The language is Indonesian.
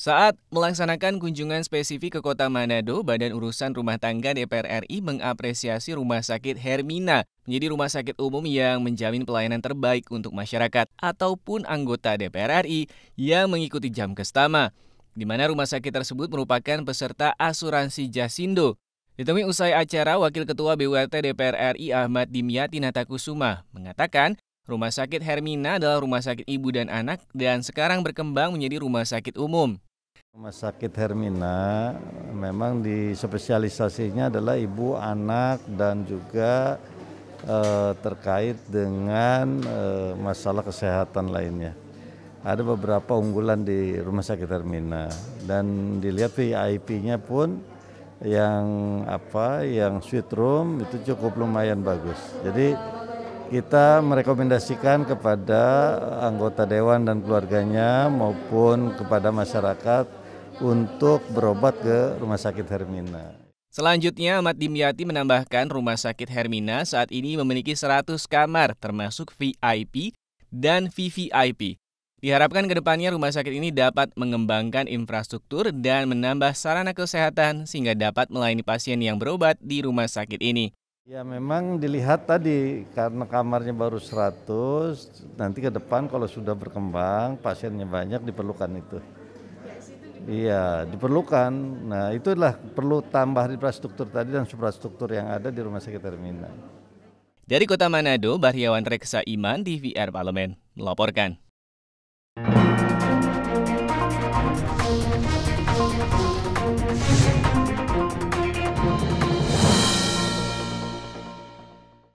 Saat melaksanakan kunjungan spesifik ke kota Manado, Badan Urusan Rumah Tangga DPR RI mengapresiasi Rumah Sakit Hermina menjadi rumah sakit umum yang menjamin pelayanan terbaik untuk masyarakat ataupun anggota DPR RI yang mengikuti jam kestama, di mana rumah sakit tersebut merupakan peserta asuransi Jasindo Ditemui usai acara, Wakil Ketua BWT DPR RI Ahmad Dimyati Natakusuma mengatakan Rumah Sakit Hermina adalah rumah sakit ibu dan anak dan sekarang berkembang menjadi rumah sakit umum. Rumah sakit Hermina memang di spesialisasinya adalah ibu, anak dan juga e, terkait dengan e, masalah kesehatan lainnya. Ada beberapa unggulan di Rumah Sakit Hermina dan dilihat VIP-nya pun yang apa yang suite room itu cukup lumayan bagus. Jadi kita merekomendasikan kepada anggota dewan dan keluarganya maupun kepada masyarakat untuk berobat ke Rumah Sakit Hermina. Selanjutnya, Ahmad Dimyati menambahkan Rumah Sakit Hermina saat ini memiliki 100 kamar termasuk VIP dan VVIP Diharapkan kedepannya rumah sakit ini dapat mengembangkan infrastruktur dan menambah sarana kesehatan sehingga dapat melayani pasien yang berobat di rumah sakit ini. Ya memang dilihat tadi karena kamarnya baru 100, nanti ke depan kalau sudah berkembang pasiennya banyak diperlukan itu. Iya, diperlukan. Nah, itulah perlu tambah infrastruktur tadi dan suprastruktur yang ada di Rumah Sakit terminal. Dari Kota Manado, Bariawan Reksa Iman, TVR Parlemen, melaporkan. Thank you.